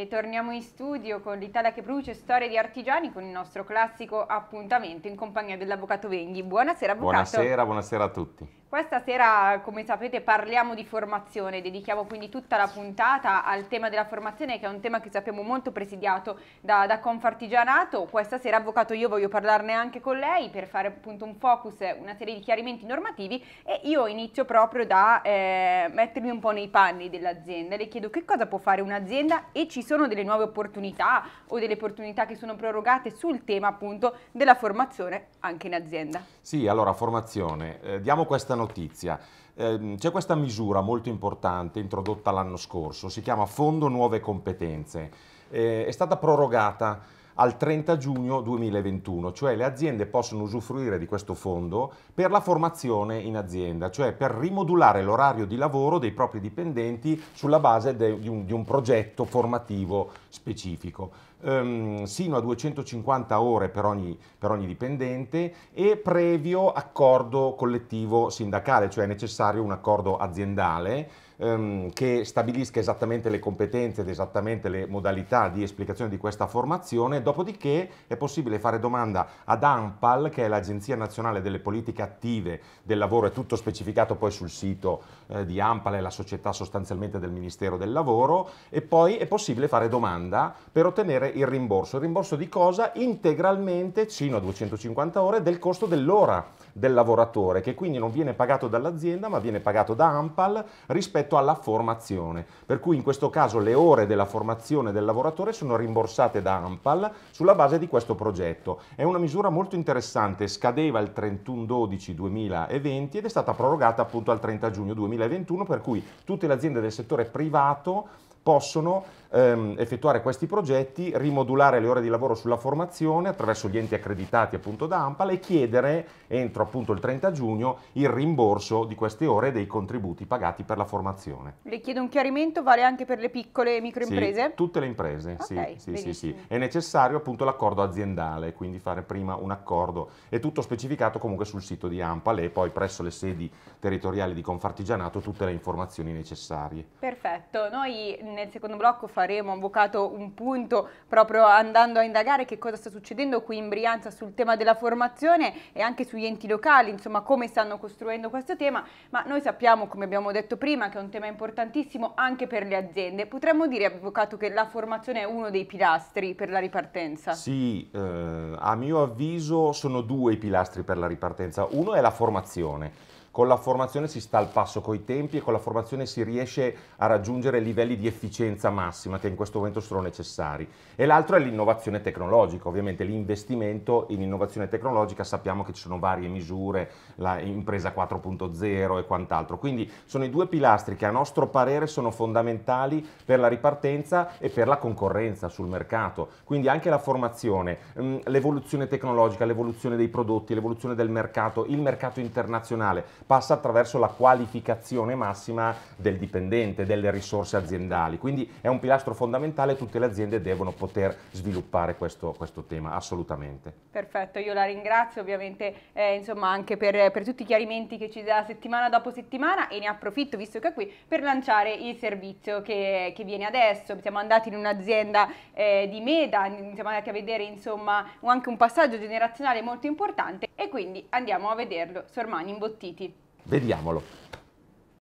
E torniamo in studio con l'Italia che produce storie di artigiani con il nostro classico appuntamento in compagnia dell'avvocato Venghi. Buonasera avvocato. Buonasera, buonasera a tutti. Questa sera, come sapete, parliamo di formazione, dedichiamo quindi tutta la puntata al tema della formazione che è un tema che sappiamo molto presidiato da, da Confartigianato. Questa sera, Avvocato, io voglio parlarne anche con lei per fare appunto un focus, una serie di chiarimenti normativi e io inizio proprio da eh, mettermi un po' nei panni dell'azienda. Le chiedo che cosa può fare un'azienda e ci sono delle nuove opportunità o delle opportunità che sono prorogate sul tema appunto della formazione anche in azienda. Sì, allora formazione. Eh, diamo questa notizia. Ehm, c'è questa misura molto importante introdotta l'anno scorso, si chiama Fondo Nuove Competenze, eh, è stata prorogata al 30 giugno 2021, cioè le aziende possono usufruire di questo fondo per la formazione in azienda, cioè per rimodulare l'orario di lavoro dei propri dipendenti sulla base de, di, un, di, un, progetto formativo specifico. Um, sino a 250 ore per ogni, per ogni dipendente e previo accordo collettivo sindacale, cioè è necessario un accordo aziendale ehm, che stabilisca esattamente le competenze ed esattamente le modalità di esplicazione di questa formazione, dopodiché è possibile fare domanda ad ANPAL, che è l'Agenzia Nazionale delle Politiche Attive del Lavoro, è tutto specificato poi sul sito eh, di ANPAL, è la società sostanzialmente del Ministero del Lavoro, e poi è possibile fare domanda per ottenere il rimborso. Il rimborso di cosa? Integralmente, sino a 250 ore, del costo dell'ora del lavoratore, che quindi non viene pagato dall'azienda, ma viene pagato da ANPAL rispetto rispetto alla formazione, per cui in questo caso le ore della formazione del lavoratore sono rimborsate da Ampal sulla base di questo progetto. È una misura molto interessante, scadeva il 31-12-2020 ed è stata prorogata appunto al 30 giugno 2021, per cui tutte le aziende del settore privato possono ehm, effettuare questi progetti, rimodulare le ore di lavoro sulla formazione attraverso gli enti accreditati appunto da Ampal e chiedere entro appunto il 30 giugno il rimborso di queste ore e dei contributi pagati per la formazione. Le chiedo un chiarimento, vale anche per le piccole e microimprese? Sì, tutte le imprese, okay, sì, sì, sì, È necessario appunto l'accordo aziendale, quindi fare prima un accordo. È tutto specificato comunque sul sito di Ampal e poi presso le sedi territoriali di Confartigianato tutte le informazioni necessarie. Perfetto, noi nel secondo blocco faremo, avvocato, un punto proprio andando a indagare che cosa sta succedendo qui in Brianza sul tema della formazione e anche sugli enti locali, insomma come stanno costruendo questo tema, ma noi sappiamo, come abbiamo detto prima, che è un tema importantissimo anche per le aziende. Potremmo dire, avvocato, che la formazione è uno dei pilastri per la ripartenza? Sì, eh, a mio avviso sono due i pilastri per la ripartenza. Uno è la formazione con la formazione si sta al passo coi tempi e con la formazione si riesce a raggiungere livelli di efficienza massima che in questo momento sono necessari. E l'altro è l'innovazione tecnologica, ovviamente l'investimento in innovazione tecnologica, sappiamo che ci sono varie misure, la impresa 4.0 e quant'altro. Quindi sono i due pilastri che a nostro parere sono fondamentali per la ripartenza e per la concorrenza sul mercato. Quindi anche la formazione, mm, l'evoluzione tecnologica, l'evoluzione dei prodotti, l'evoluzione del mercato, il mercato internazionale passa attraverso la qualificazione massima del dipendente, delle risorse aziendali. Quindi è un pilastro fondamentale, tutte le aziende devono poter sviluppare questo, questo tema, assolutamente. Perfetto, io la ringrazio ovviamente eh, insomma, anche per, per, tutti i chiarimenti che ci dà settimana dopo settimana e ne approfitto, visto che è qui, per lanciare il servizio che, che viene adesso. Siamo andati in un'azienda eh, di Meda, siamo andati a vedere insomma, anche un passaggio generazionale molto importante e quindi andiamo a vederlo, Sormani imbottiti. Vediamolo.